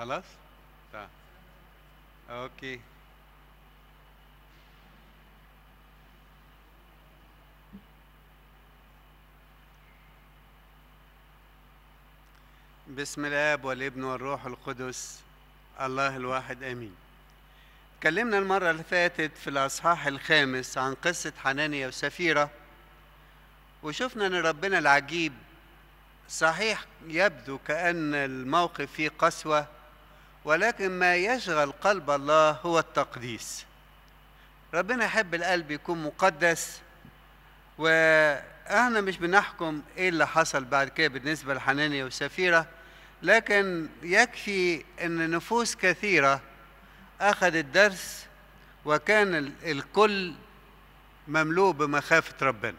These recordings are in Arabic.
خلاص طيب اوكي بسم الاب والابن والروح القدس الله الواحد امين اتكلمنا المرة اللي فاتت في الأصحاح الخامس عن قصة حنانيا وسفيرة وشفنا أن ربنا العجيب صحيح يبدو كأن الموقف فيه قسوة ولكن ما يشغل قلب الله هو التقديس ربنا يحب القلب يكون مقدس واحنا مش بنحكم ايه اللي حصل بعد كده بالنسبه لحنانيا وسفيره لكن يكفي ان نفوس كثيره اخذت درس وكان الكل مملوء بمخافه ربنا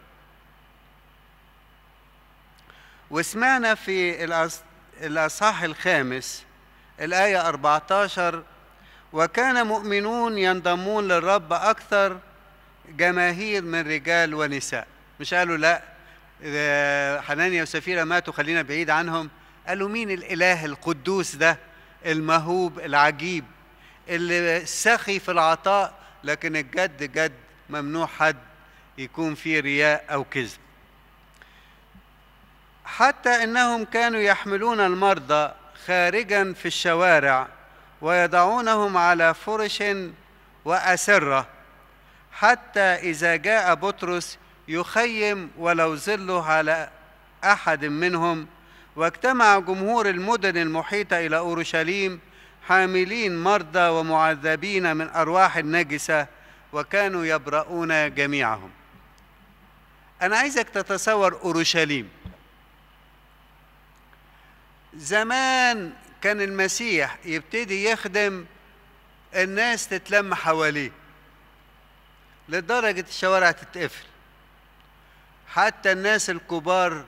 وسمعنا في الاصحاح الخامس الآية 14 وكان مؤمنون ينضمون للرب أكثر جماهير من رجال ونساء مش قالوا لا حنانيا وسفيرة ماتوا خلينا بعيد عنهم قالوا مين الإله القدوس ده المهوب العجيب اللي سخي في العطاء لكن الجد جد ممنوع حد يكون فيه رياء أو كذب حتى انهم كانوا يحملون المرضى خارجا في الشوارع ويضعونهم على فرش وأسرة حتى إذا جاء بطرس يخيم ولو ظله على أحد منهم واجتمع جمهور المدن المحيطة إلى أورشليم حاملين مرضى ومعذبين من أرواح النجسة وكانوا يبرؤون جميعهم أنا عايزك تتصور أورشليم زمان كان المسيح يبتدي يخدم الناس تتلم حواليه لدرجة الشوارع تتقفل حتى الناس الكبار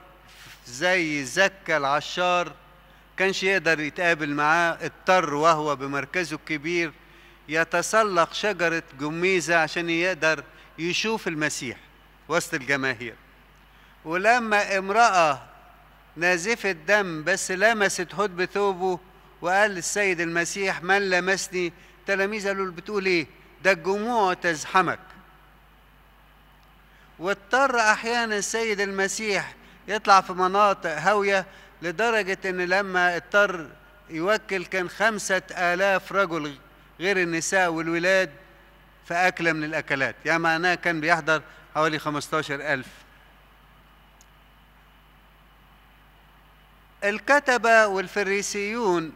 زي زكا العشار كانش يقدر يتقابل معاه اضطر وهو بمركزه الكبير يتسلق شجرة جميزة عشان يقدر يشوف المسيح وسط الجماهير ولما امرأة نازفة دم بس لمست هود بثوبه وقال للسيد المسيح من لمسني تلاميذه قالوا بتقول ايه ده الجموع تزحمك واضطر احيانا السيد المسيح يطلع في مناطق هاوية لدرجة ان لما اضطر يوكل كان خمسة آلاف رجل غير النساء والولاد في أكلة من الأكلات يعني معناه كان بيحضر حوالي خمستاشر ألف الكتبة والفريسيون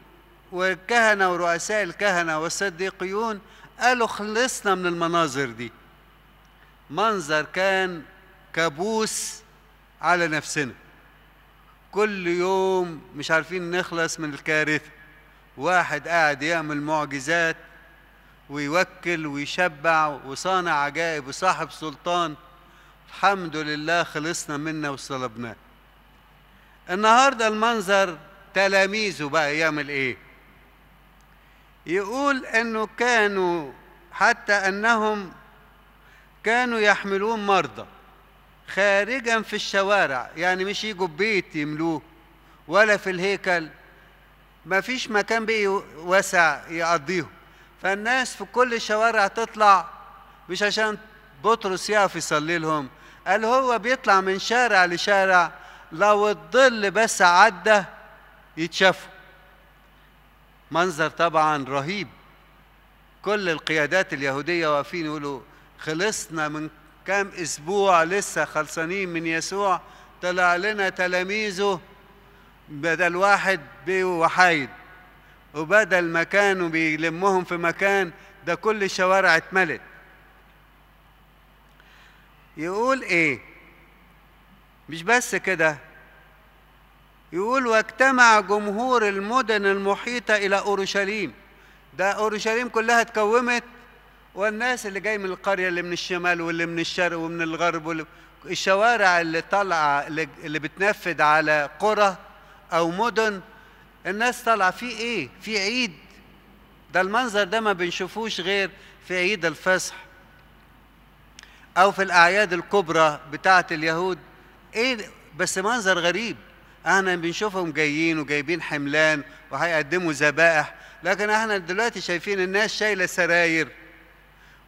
والكهنة ورؤساء الكهنة والصديقيون قالوا خلصنا من المناظر دي منظر كان كابوس على نفسنا كل يوم مش عارفين نخلص من الكارثة واحد قاعد يعمل معجزات ويوكل ويشبع وصانع عجائب وصاحب سلطان الحمد لله خلصنا منه وصلبناه النهارده المنظر تلاميذه بقى يعمل ايه يقول انه كانوا حتى انهم كانوا يحملون مرضى خارجا في الشوارع يعني مش يجوا بيت يملوه ولا في الهيكل ما فيش مكان بقي واسع يقضيهم فالناس في كل الشوارع تطلع مش عشان بطرس يقف يصلي لهم قال هو بيطلع من شارع لشارع لو الظل بس عدى يتشافوا منظر طبعا رهيب كل القيادات اليهودية واقفين يقولوا خلصنا من كام أسبوع لسه خلصانين من يسوع طلع لنا تلاميذه بدل واحد بيو وحايد وبدل ما كانوا بيلمهم في مكان ده كل الشوارع اتملت يقول ايه مش بس كده يقول واجتمع جمهور المدن المحيطة إلى أورشليم ده أورشليم كلها اتكومت والناس اللي جاي من القرية اللي من الشمال واللي من الشرق ومن الغرب واللي الشوارع اللي طالعة اللي بتنفذ على قرى أو مدن الناس طالعة في إيه؟ في عيد ده المنظر ده ما بنشوفوش غير في عيد الفصح أو في الأعياد الكبرى بتاعة اليهود ايه بس منظر غريب احنا بنشوفهم جايين وجايبين حملان وهيقدموا ذبائح لكن احنا دلوقتي شايفين الناس شايله سراير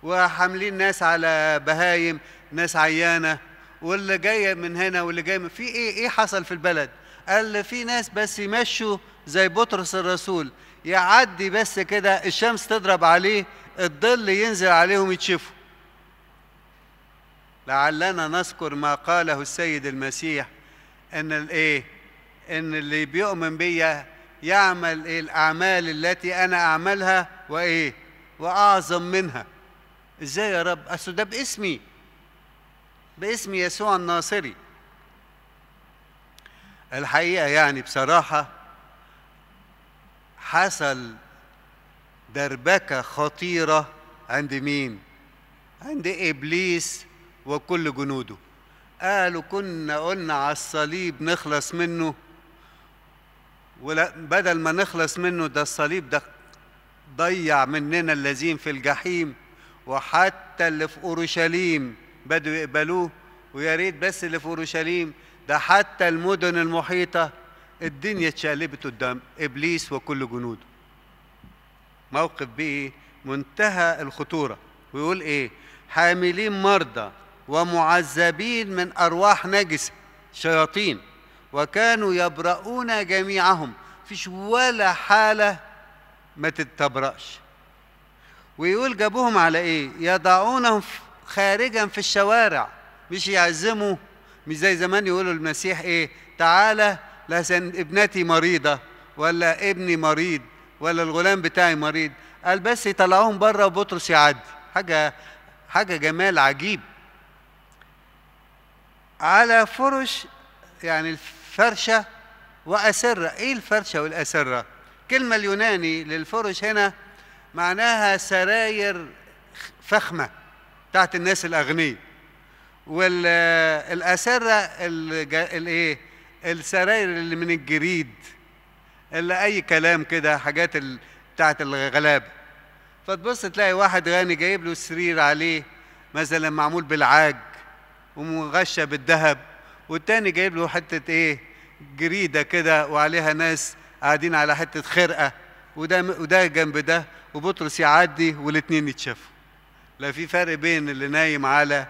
وحاملين ناس على بهايم ناس عيانه واللي جايه من هنا واللي جاي من في ايه ايه حصل في البلد قال في ناس بس يمشوا زي بطرس الرسول يعدي بس كده الشمس تضرب عليه الظل ينزل عليهم يتشفوا لعلنا نذكر ما قاله السيد المسيح ان الايه ان اللي بيؤمن بيا يعمل ايه الاعمال التي انا اعملها وايه واعظم منها ازاي يا رب اصل ده باسمي باسم يسوع الناصري الحقيقه يعني بصراحه حصل دربكه خطيره عند مين عند ابليس وكل جنوده قالوا كنا قلنا على الصليب نخلص منه ولا بدل ما نخلص منه ده الصليب ده ضيع مننا الذين في الجحيم وحتى اللي في اورشليم بدوا يقبلوه ويا ريت بس اللي في اورشليم ده حتى المدن المحيطه الدنيا اتشقلبت قدام ابليس وكل جنوده موقف بيه منتهى الخطوره ويقول ايه حاملين مرضى ومعذبين من أرواح نجسة شياطين وكانوا يبرؤون جميعهم فيش ولا حالة ما تتبرأش ويقول جابوهم على إيه يضعونهم خارجا في الشوارع مش يعزموا مش زي زمان يقولوا المسيح إيه تعالى لسان ابنتي مريضة ولا ابني مريض ولا الغلام بتاعي مريض قال بس يطلعوهم بره وبطرس يعدي حاجة حاجة جمال عجيب على فرش يعني الفرشة وأسرة إيه الفرشة والأسرة كلمة اليوناني للفرش هنا معناها سراير فخمة بتاعت الناس الأغنياء والأسرة الإيه السراير اللي من الجريد اللي أي كلام كده حاجات بتاعت الغلابة فتبص تلاقي واحد غني جايب له سرير عليه مثلا معمول بالعاج ومغشى بالذهب والتاني جايب له حته ايه جريده كده وعليها ناس قاعدين على حته خرقه وده وده جنب ده وبطرس يعدي والاتنين يتشافوا لا في فرق بين اللي نايم على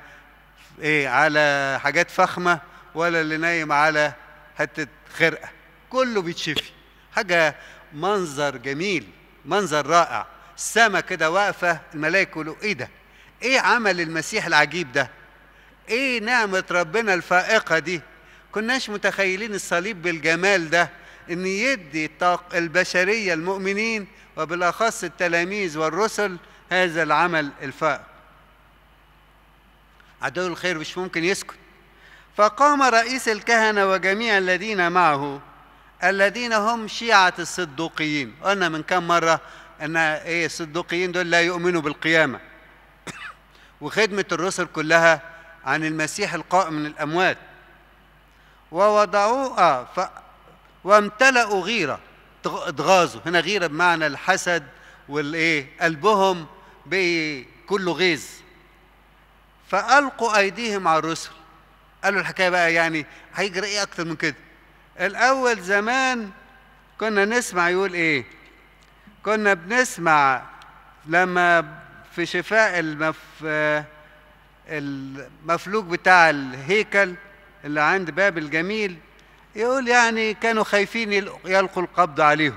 ايه على حاجات فخمه ولا اللي نايم على حته خرقه كله بيتشفي حاجه منظر جميل منظر رائع السماء كده واقفه الملائكه يقولوا ايه ده ايه عمل المسيح العجيب ده ايه نعمه ربنا الفائقه دي كناش متخيلين الصليب بالجمال ده ان يدي البشريه المؤمنين وبالاخص التلاميذ والرسل هذا العمل الفائق عدو الخير مش ممكن يسكت فقام رئيس الكهنه وجميع الذين معه الذين هم شيعه الصدوقيين قلنا من كم مره ان ايه الصدوقيين دول لا يؤمنوا بالقيامه وخدمه الرسل كلها عن المسيح القائم من الأموات ووضعوه آه، ف... وامتلأوا غيرة اتغاظوا هنا غيرة بمعنى الحسد والإيه قلبهم بكله غيظ فألقوا أيديهم على الرسل قالوا الحكاية بقى يعني هيجري إيه أكتر من كده الأول زمان كنا نسمع يقول إيه كنا بنسمع لما في شفاء المف... المفلوج بتاع الهيكل اللي عند باب الجميل يقول يعني كانوا خايفين يلقوا القبض عليهم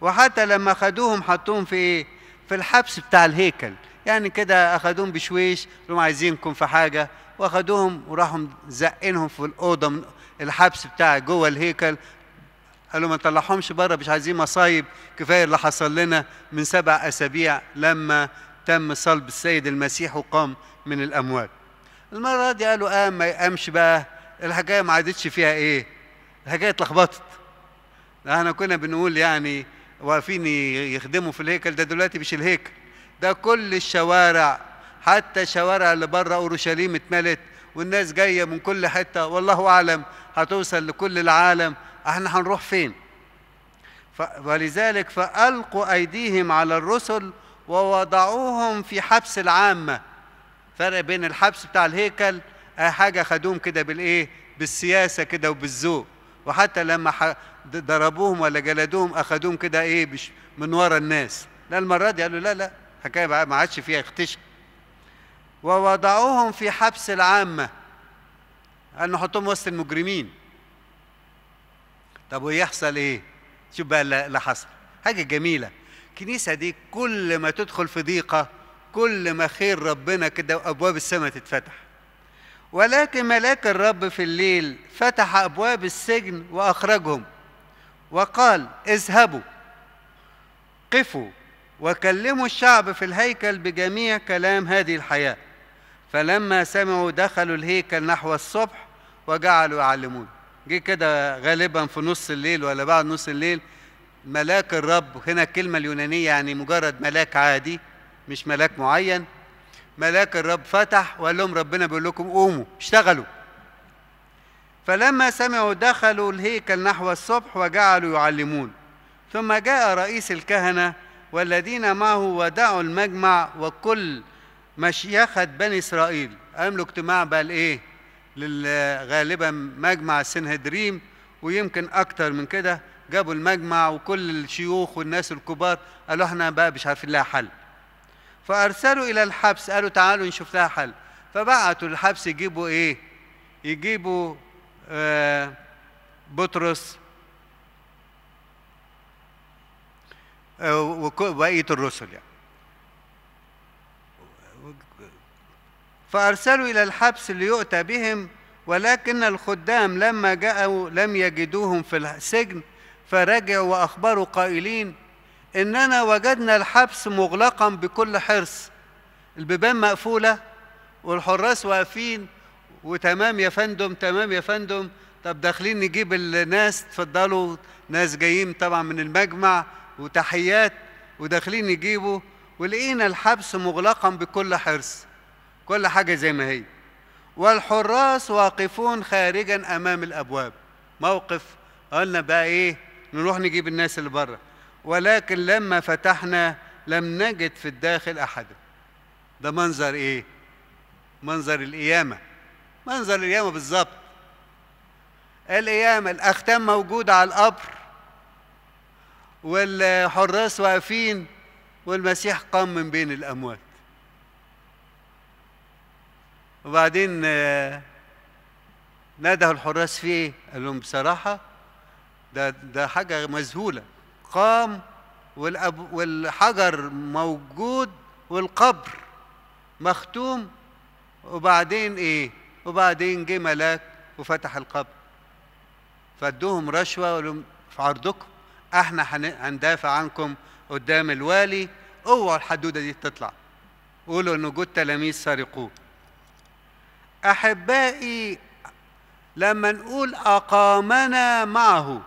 وحتى لما خدوهم حطوهم في ايه في الحبس بتاع الهيكل يعني كده اخدوهم بشويش لهم عايزينكم في حاجه واخدوهم وراحوا زقينهم في الاوضه من الحبس بتاع جوه الهيكل قالوا ما نطلعهمش بره مش عايزين مصايب كفايه اللي حصل لنا من سبع اسابيع لما تم صلب السيد المسيح وقام من الأموات المرة دي قالوا قام آه، ما يقامش بقى الحكاية ما عادتش فيها إيه الحكاية اتلخبطت احنا كنا بنقول يعني واقفين يخدموا في الهيكل ده دلوقتي مش الهيكل ده كل الشوارع حتى الشوارع اللي بره اورشليم اتملت والناس جايه من كل حته والله اعلم هتوصل لكل العالم احنا هنروح فين ولذلك فالقوا ايديهم على الرسل ووضعوهم في حبس العامة فرق بين الحبس بتاع الهيكل حاجة خدوهم كده بالإيه بالسياسة كده وبالذوق وحتى لما ضربوهم ولا جلدوهم أخدوهم كده إيه من ورا الناس لا المرة دي قالوا لا لا حكاية ما عادش فيها اختش ووضعوهم في حبس العامة قال نحطهم وسط المجرمين طب ويحصل ايه شوف بقى اللي حصل حاجة جميلة الكنيسة دي كل ما تدخل في ضيقة كل ما خير ربنا كده وأبواب السماء تتفتح ولكن ملاك الرب في الليل فتح أبواب السجن وأخرجهم وقال اذهبوا قفوا وكلموا الشعب في الهيكل بجميع كلام هذه الحياة فلما سمعوا دخلوا الهيكل نحو الصبح وجعلوا يعلمون جه كده غالبا في نص الليل ولا بعد نص الليل ملاك الرب هنا الكلمة اليونانية يعني مجرد ملاك عادي مش ملاك معين ملاك الرب فتح وقال لهم ربنا بيقول لكم قوموا اشتغلوا فلما سمعوا دخلوا الهيكل نحو الصبح وجعلوا يعلمون ثم جاء رئيس الكهنة والذين معه ودعوا المجمع وكل مشيخة بني إسرائيل عملوا اجتماع بقى إيه غالبا مجمع سنهدريم ويمكن أكتر من كده جابوا المجمع وكل الشيوخ والناس الكبار قالوا احنا بقى مش عارفين لها حل فارسلوا الى الحبس قالوا تعالوا نشوف لها حل فبعتوا الحبس يجيبوا ايه يجيبوا آه، بطرس آه، وبقيه الرسل يعني فارسلوا الى الحبس ليؤتى بهم ولكن الخدام لما جاءوا لم يجدوهم في السجن فرجعوا وأخبروا قائلين إننا وجدنا الحبس مغلقا بكل حرص البيبان مقفولة والحراس واقفين وتمام يا فندم تمام يا فندم طب داخلين نجيب الناس تفضلوا ناس جايين طبعا من المجمع وتحيات وداخلين نجيبه ولقينا الحبس مغلقا بكل حرص كل حاجة زي ما هي والحراس واقفون خارجا أمام الأبواب موقف قلنا بقى إيه نروح نجيب الناس اللي بره ولكن لما فتحنا لم نجد في الداخل احدا ده منظر ايه منظر القيامه منظر القيامه بالظبط القيامه الاختام موجوده على القبر والحراس واقفين والمسيح قام من بين الاموات وبعدين آه، نادى الحراس فيه ايه قال لهم بصراحه ده ده حاجه مذهوله قام والأب والحجر موجود والقبر مختوم وبعدين ايه وبعدين جه ملاك وفتح القبر فادوهم رشوه وقالوا في عرضكم احنا هندافع عنكم قدام الوالي اوعوا الحدوده دي تطلع قولوا ان جود تلاميذ سرقوه احبائي لما نقول اقامنا معه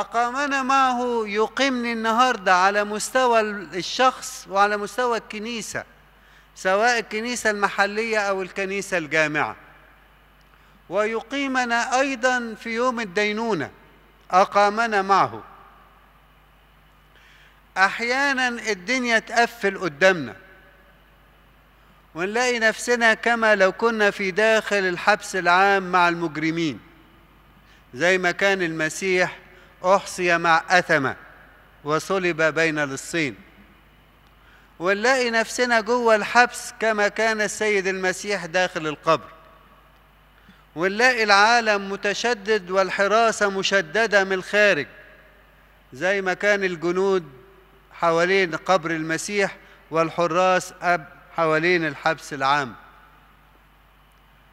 أقامنا معه يقيمني النهاردة على مستوى الشخص وعلى مستوى الكنيسة سواء الكنيسة المحلية أو الكنيسة الجامعة ويقيمنا أيضا في يوم الدينونة أقامنا معه أحيانا الدنيا تقفل قدامنا ونلاقي نفسنا كما لو كنا في داخل الحبس العام مع المجرمين زي ما كان المسيح أحصي مع أثمة وصلب بين للصين ونلاقي نفسنا جوه الحبس كما كان السيد المسيح داخل القبر ونلاقي العالم متشدد والحراسة مشددة من الخارج زي ما كان الجنود حوالين قبر المسيح والحراس أب حوالين الحبس العام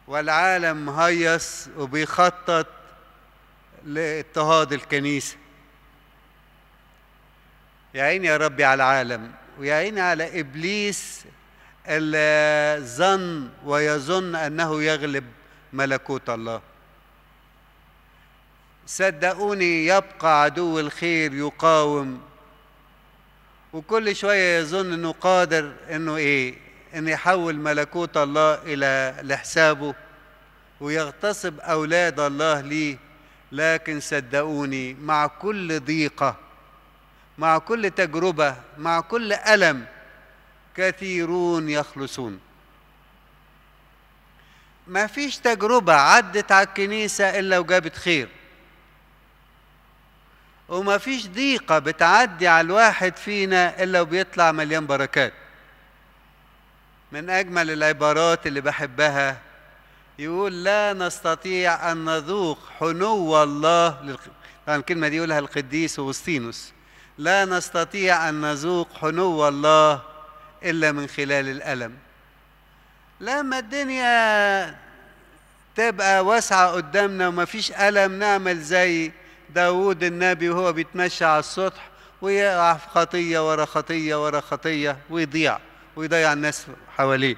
والعالم مهيص وبيخطط لاضطهاد الكنيسة يا عيني يا ربي على العالم ويا عيني على إبليس اللي ظن ويظن أنه يغلب ملكوت الله صدقوني يبقى عدو الخير يقاوم وكل شوية يظن أنه قادر أنه إيه أن يحول ملكوت الله إلى لحسابه ويغتصب أولاد الله ليه لكن صدقوني مع كل ضيقة مع كل تجربة مع كل ألم كثيرون يخلصون ما فيش تجربة عدت على الكنيسة إلا وجابت خير وما فيش ضيقة بتعدي على الواحد فينا إلا وبيطلع مليان بركات من أجمل العبارات اللي بحبها يقول لا نستطيع أن نذوق حنو الله طبعا الكلمة دي يقولها القديس أغسطينوس لا نستطيع أن نذوق حنو الله إلا من خلال الألم لما الدنيا تبقى واسعة قدامنا ومفيش ألم نعمل زي داوود النبي وهو بيتمشى على السطح ويقع في خطية ورا خطية ورا خطية ويضيع ويضيع الناس حواليه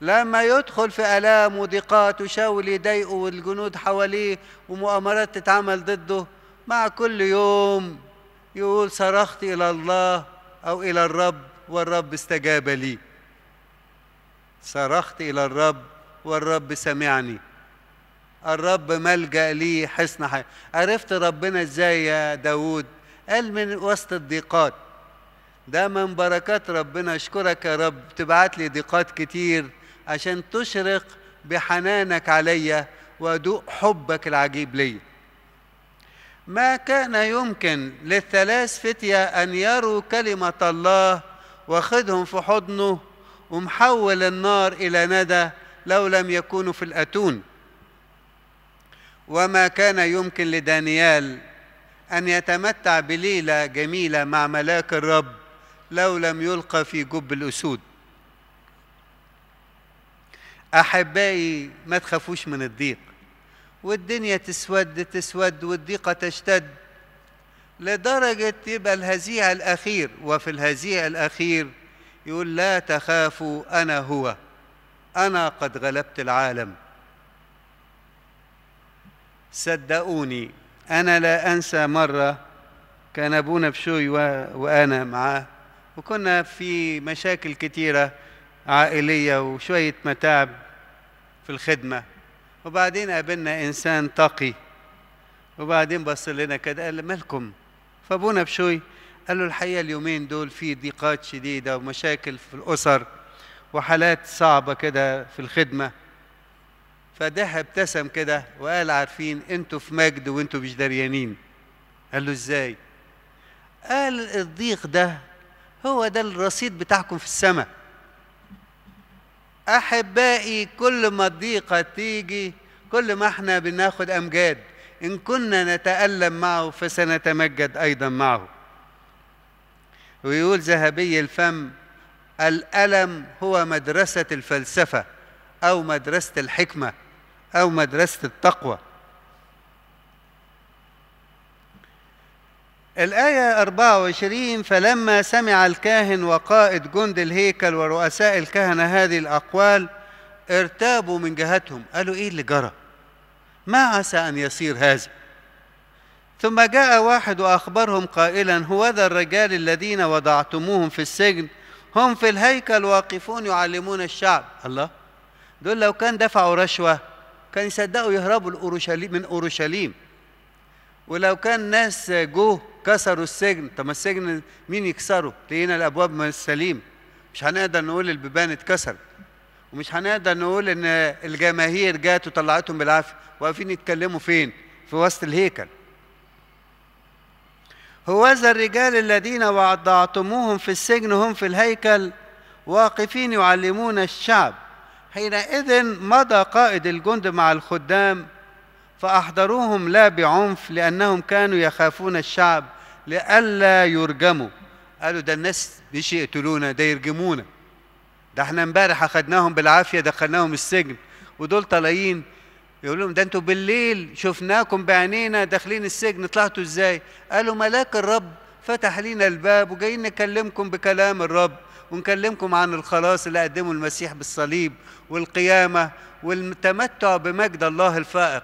لما يدخل في آلام وضيقات وشاول يضايقه والجنود حواليه ومؤامرات تتعمل ضده مع كل يوم يقول صرخت إلى الله أو إلى الرب والرب استجاب لي صرخت إلى الرب والرب سمعني الرب ملجأ لي حصن حياتي عرفت ربنا إزاي يا داود قال من وسط الضيقات ده من بركات ربنا أشكرك يا رب تبعت لي ضيقات كتير عشان تشرق بحنانك عليا وادوق حبك العجيب لي ما كان يمكن للثلاث فتية أن يروا كلمة الله واخدهم في حضنه ومحول النار إلى ندى لو لم يكونوا في الأتون وما كان يمكن لدانيال أن يتمتع بليلة جميلة مع ملاك الرب لو لم يلقى في جب الأسود أحبائي ما تخافوش من الضيق والدنيا تسود تسود والضيقة تشتد لدرجة يبقى الهزيع الأخير وفي الهزيع الأخير يقول لا تخافوا أنا هو أنا قد غلبت العالم صدقوني أنا لا أنسى مرة كان أبونا بشوي وأنا معاه وكنا في مشاكل كتيرة عائلية وشوية متاعب في الخدمه وبعدين قابلنا انسان تقي وبعدين بص لنا كده قال مالكم فابونا بشوي قال له الحقيقه اليومين دول في ضيقات شديده ومشاكل في الاسر وحالات صعبه كده في الخدمه فده ابتسم كده وقال عارفين انتوا في مجد وانتوا مش دريانين قال له ازاي قال الضيق ده هو ده الرصيد بتاعكم في السماء احبائي كل ما الضيقه تيجي كل ما احنا بناخد امجاد ان كنا نتالم معه فسنتمجد ايضا معه ويقول ذهبي الفم الالم هو مدرسه الفلسفه او مدرسه الحكمه او مدرسه التقوى الآية 24 فلما سمع الكاهن وقائد جند الهيكل ورؤساء الكهنة هذه الأقوال ارتابوا من جهتهم قالوا إيه اللي جرى ما عسى أن يصير هذا ثم جاء واحد وأخبرهم قائلا هوذا الرجال الذين وضعتموهم في السجن هم في الهيكل واقفون يعلمون الشعب الله دول لو كان دفعوا رشوة كان يصدقوا يهربوا من أورشليم ولو كان ناس جوه كسروا السجن طب ما السجن مين يكسره لقينا الابواب ما سليم مش هنقدر نقول البيبان اتكسرت ومش هنقدر نقول ان الجماهير جات وطلعتهم بالعافيه واقفين يتكلموا فين في وسط الهيكل هوذا الرجال الذين وضعتموهم في السجن هم في الهيكل واقفين يعلمون الشعب حينئذ مضى قائد الجند مع الخدام فأحضروهم لا بعنف لأنهم كانوا يخافون الشعب لئلا يرجموا قالوا ده الناس مش يقتلونا ده يرجمونا ده احنا امبارح اخدناهم بالعافية دخلناهم السجن ودول طالعين يقول لهم ده انتوا بالليل شفناكم بعينينا داخلين السجن طلعتوا ازاي قالوا ملاك الرب فتح لينا الباب وجايين نكلمكم بكلام الرب ونكلمكم عن الخلاص اللي قدمه المسيح بالصليب والقيامة والتمتع بمجد الله الفائق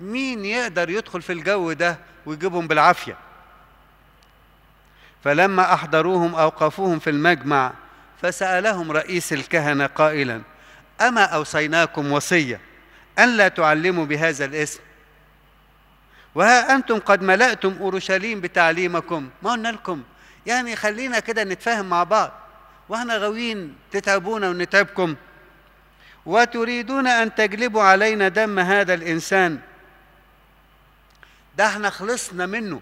مين يقدر يدخل في الجو ده ويجيبهم بالعافية فلما أحضروهم أوقفوهم في المجمع فسألهم رئيس الكهنة قائلا أما أوصيناكم وصية أن لا تعلموا بهذا الاسم وها أنتم قد ملأتم أورشليم بتعليمكم ما قلنا لكم يعني خلينا كده نتفاهم مع بعض واحنا غاويين تتعبونا ونتعبكم وتريدون أن تجلبوا علينا دم هذا الإنسان ده احنا خلصنا منه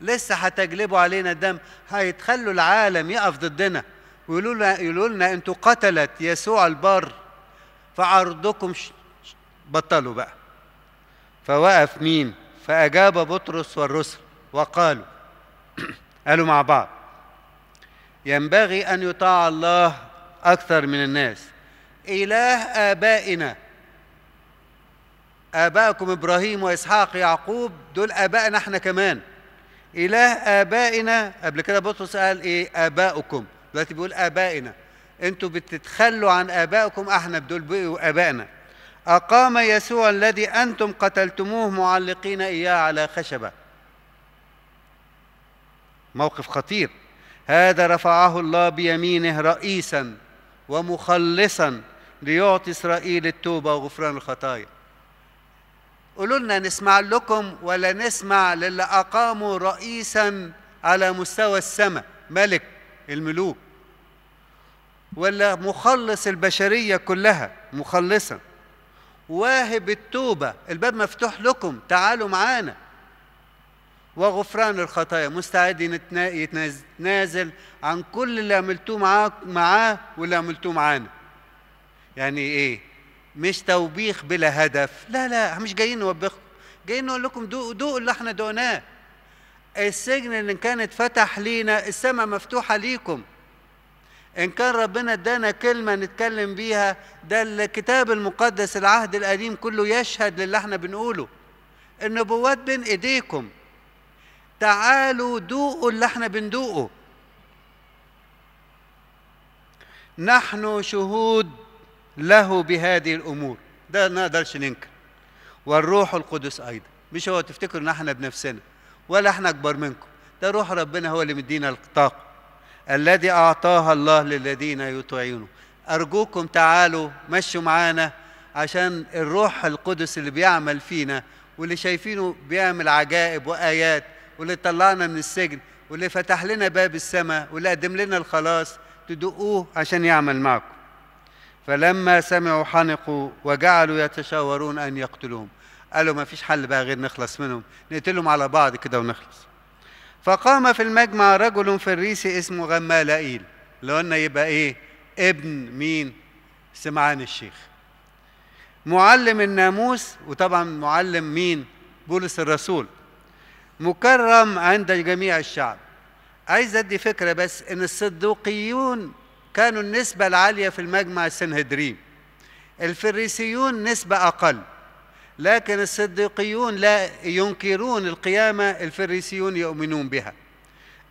لسه هتجلبوا علينا الدم هيتخلوا العالم يقف ضدنا ويقولوا لنا انتوا قتلت يسوع البر فعرضكم بطلوا بقى فوقف مين فأجاب بطرس والرسل وقالوا قالوا مع بعض ينبغي أن يطاع الله أكثر من الناس إله آبائنا آباءكم إبراهيم وإسحاق يعقوب دول آبائنا إحنا كمان إله آبائنا قبل كده بطرس قال إيه آبائكم دلوقتي بيقول آبائنا أنتوا بتتخلوا عن آبائكم إحنا بدول بقوا آبائنا أقام يسوع الذي أنتم قتلتموه معلقين إياه على خشبة موقف خطير هذا رفعه الله بيمينه رئيسا ومخلصا ليعطي إسرائيل التوبة وغفران الخطايا قولوا لنا نسمع لكم ولا نسمع للي أقاموا رئيسا على مستوى السماء ملك الملوك ولا مخلص البشرية كلها مخلصا واهب التوبة الباب مفتوح لكم تعالوا معانا وغفران الخطايا مستعد يتنازل عن كل اللي عملتوه معاه معاه واللي عملتوه معانا يعني ايه مش توبيخ بلا هدف لا لا مش جايين نوبخكم جايين نقول لكم دوقوا دوقوا اللي احنا دوقناه السجن اللي كان اتفتح لينا السماء مفتوحه ليكم ان كان ربنا ادانا كلمه نتكلم بيها ده الكتاب المقدس العهد القديم كله يشهد للي احنا بنقوله النبوات بين ايديكم تعالوا دوقوا اللي احنا بندوقه نحن شهود له بهذه الامور ده ما نقدرش ننكر والروح القدس ايضا مش هو تفتكر ان احنا بنفسنا ولا احنا اكبر منكم ده روح ربنا هو اللي مدينا الطاقه الذي اعطاها الله للذين يطيعونه ارجوكم تعالوا مشوا معانا عشان الروح القدس اللي بيعمل فينا واللي شايفينه بيعمل عجائب وايات واللي طلعنا من السجن واللي فتح لنا باب السماء واللي قدم لنا الخلاص تدقوه عشان يعمل معكم فلما سمعوا حنقوا وجعلوا يتشاورون أن يقتلوهم قالوا ما فيش حل بقى غير نخلص منهم نقتلهم على بعض كده ونخلص فقام في المجمع رجل فريسي اسمه غمالائيل لو قلنا يبقى ايه ابن مين سمعان الشيخ معلم الناموس وطبعا معلم مين بولس الرسول مكرم عند جميع الشعب عايز ادي فكره بس ان الصدوقيون كانوا النسبة العالية في المجمع السنهدريم الفريسيون نسبة أقل لكن الصديقيون لا ينكرون القيامة الفريسيون يؤمنون بها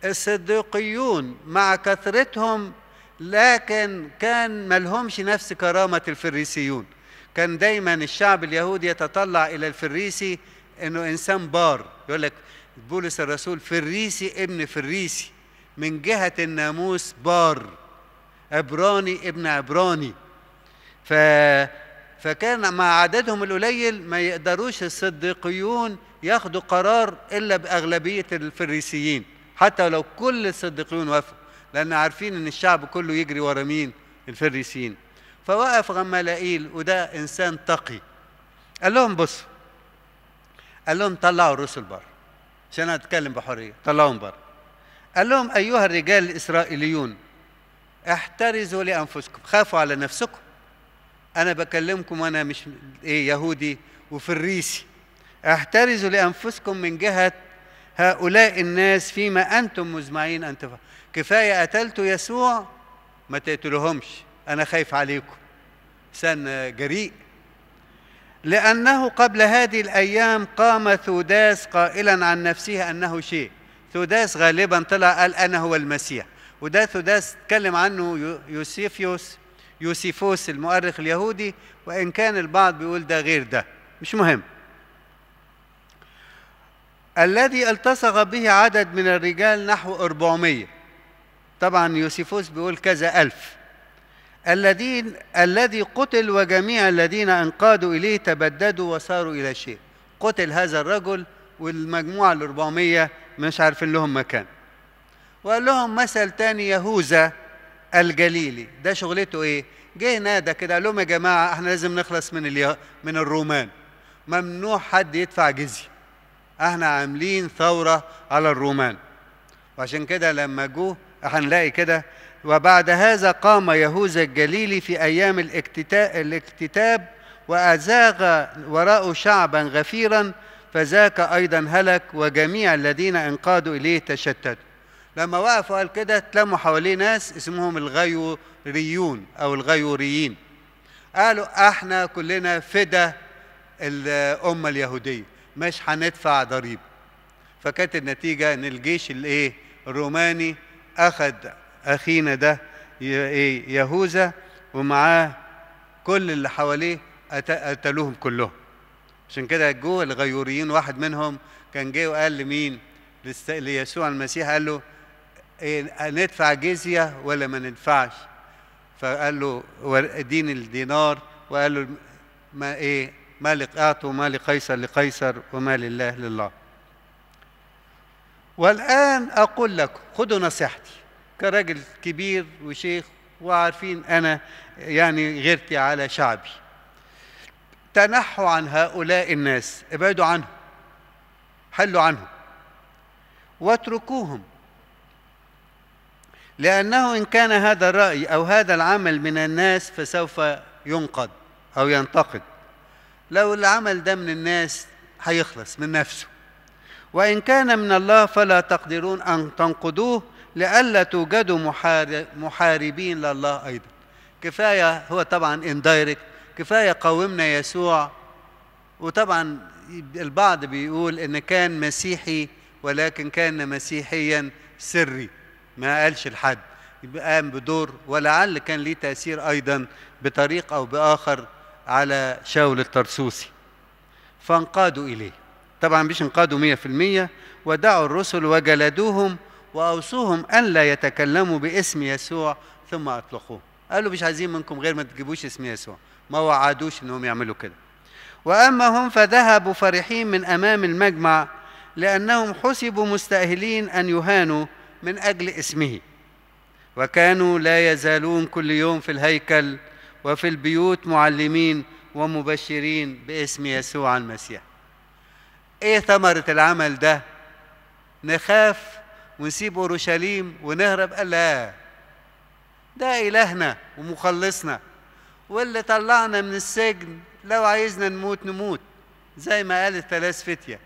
الصديقيون مع كثرتهم لكن كان ملهمش نفس كرامة الفريسيون كان دايما الشعب اليهودي يتطلع إلى الفريسي أنه إنسان بار يقول لك بولس الرسول فريسي ابن فريسي من جهة الناموس بار عبراني ابن عبراني ف فكان مع عددهم القليل ما يقدروش الصديقيون ياخدوا قرار الا باغلبيه الفريسيين حتى لو كل الصديقيون وافقوا لان عارفين ان الشعب كله يجري ورا مين الفريسيين فوقف غمالائيل وده انسان تقي قال لهم بصوا قال لهم طلعوا الرسل بره عشان اتكلم بحريه طلعوهم بره قال لهم ايها الرجال الاسرائيليون احترزوا لانفسكم خافوا على نفسكم انا بكلمكم وانا مش ايه يهودي وفريسي احترزوا لانفسكم من جهه هؤلاء الناس فيما انتم مزمعين ان تفعلوا كفايه قتلتوا يسوع ما تقتلوهمش انا خايف عليكم سن جريء لأنه قبل هذه الأيام قام ثوداس قائلا عن نفسه أنه شيء ثوداس غالبا طلع قال أنا هو المسيح وده ثداس اتكلم عنه يوسيفيوس يوسيفوس المؤرخ اليهودي وإن كان البعض بيقول ده غير ده مش مهم الذي التصق به عدد من الرجال نحو 400 طبعا يوسيفوس بيقول كذا ألف الذين الذي قتل وجميع الذين انقادوا اليه تبددوا وصاروا الى شيء قتل هذا الرجل والمجموعه ال 400 مش عارفين لهم مكان وقال لهم مثل تاني يهوذا الجليلي ده شغلته ايه جه نادى كده قال لهم يا جماعه احنا لازم نخلص من اليه... من الرومان ممنوع حد يدفع جزيه احنا عاملين ثوره على الرومان وعشان كده لما جوه هنلاقي كده وبعد هذا قام يهوذا الجليلي في ايام الاكتتاب وازاغ وراءه شعبا غفيرا فذاك ايضا هلك وجميع الذين انقادوا اليه تشتتوا لما وقفوا وقال كده اتلموا حواليه ناس اسمهم الغيوريون او الغيوريين قالوا احنا كلنا فدا الامه اليهوديه مش هندفع ضريبه فكانت النتيجه ان الجيش الايه الروماني اخذ اخينا ده ايه يهوذا ومعاه كل اللي حواليه قتلوهم كلهم عشان كده جوه الغيوريين واحد منهم كان جه وقال لمين ليسوع المسيح قال له إيه، ندفع جزية ولا ما ندفعش فقال له اديني الدينار وقال له ما ايه مالك اعطوا ما لقيصر لقيصر وما لله لله والان اقول لكم خدوا نصيحتي كراجل كبير وشيخ وعارفين انا يعني غيرتي على شعبي تنحوا عن هؤلاء الناس ابعدوا عنهم حلوا عنهم واتركوهم لأنه إن كان هذا الرأي أو هذا العمل من الناس فسوف ينقد أو ينتقد لو العمل ده من الناس هيخلص من نفسه وإن كان من الله فلا تقدرون أن تنقدوه لئلا توجدوا محاربين لله أيضا كفاية هو طبعا اندايركت كفاية قاومنا يسوع وطبعا البعض بيقول إن كان مسيحي ولكن كان مسيحيا سري ما قالش لحد قام بدور ولعل كان ليه تأثير أيضا بطريق أو بآخر على شاول الترسوسي فانقادوا إليه طبعا مش انقادوا مية في المية ودعوا الرسل وجلدوهم وأوصوهم أن لا يتكلموا باسم يسوع ثم أطلقوه قالوا مش عايزين منكم غير ما تجيبوش اسم يسوع ما وعدوش أنهم يعملوا كده وأما هم فذهبوا فرحين من أمام المجمع لأنهم حسبوا مستأهلين أن يهانوا من أجل اسمه وكانوا لا يزالون كل يوم في الهيكل وفي البيوت معلمين ومبشرين باسم يسوع المسيح ايه ثمرة العمل ده نخاف ونسيب اورشليم ونهرب لا ده الهنا ومخلصنا واللي طلعنا من السجن لو عايزنا نموت نموت زي ما قال الثلاث فتيه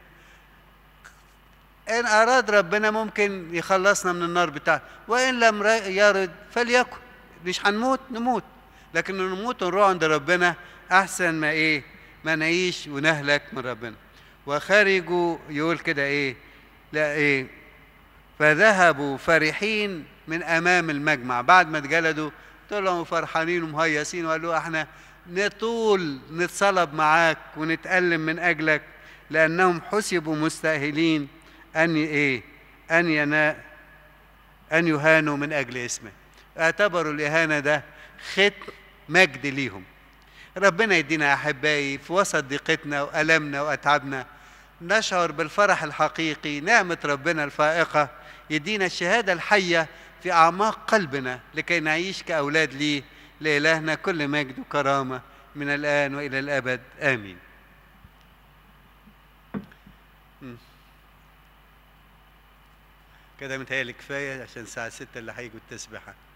إن أراد ربنا ممكن يخلصنا من النار بتاعه وإن لم يرد فليكن مش هنموت نموت لكن نموت ونروح عند ربنا أحسن ما إيه ما نعيش ونهلك من ربنا وخرجوا يقول كده إيه لا إيه فذهبوا فرحين من أمام المجمع بعد ما اتجلدوا طلعوا فرحانين ومهيصين وقالوا احنا نطول نتصلب معاك ونتألم من أجلك لأنهم حسبوا مستأهلين أن إيه؟ أن ينا أن يهانوا من أجل اسمه اعتبروا الإهانة ده ختم مجد ليهم ربنا يدينا أحبائي في وسط ضيقتنا وألمنا وأتعبنا نشعر بالفرح الحقيقي نعمة ربنا الفائقة يدينا الشهادة الحية في أعماق قلبنا لكي نعيش كأولاد لي لإلهنا كل مجد وكرامة من الآن وإلى الأبد آمين. كده متهيألي كفايه عشان الساعه 6 اللي هيجوا التسبيحه